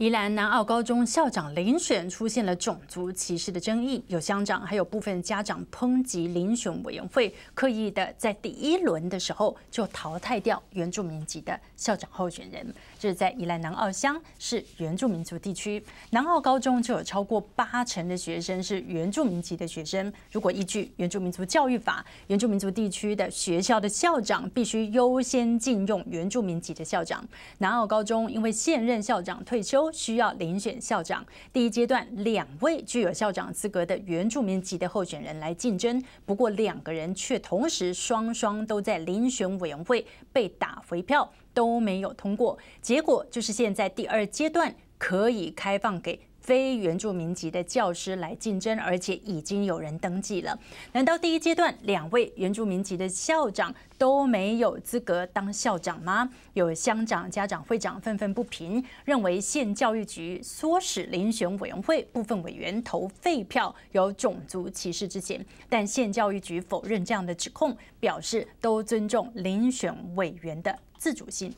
宜兰南澳高中校长遴选出现了种族歧视的争议，有乡长还有部分家长抨击遴选委员会刻意的在第一轮的时候就淘汰掉原住民籍的校长候选人。这是在宜兰南澳乡，是原住民族地区，南澳高中就有超过八成的学生是原住民籍的学生。如果依据原住民族教育法，原住民族地区的学校的校长必须优先禁用原住民籍的校长。南澳高中因为现任校长退休。需要遴选校长，第一阶段两位具有校长资格的原住民级的候选人来竞争，不过两个人却同时双双都在遴选委员会被打回票，都没有通过。结果就是现在第二阶段可以开放给。非原住民籍的教师来竞争，而且已经有人登记了。难道第一阶段两位原住民籍的校长都没有资格当校长吗？有乡长、家长会长愤愤不平，认为县教育局唆使遴选委员会部分委员投废票，有种族歧视之嫌。但县教育局否认这样的指控，表示都尊重遴选委员的自主性。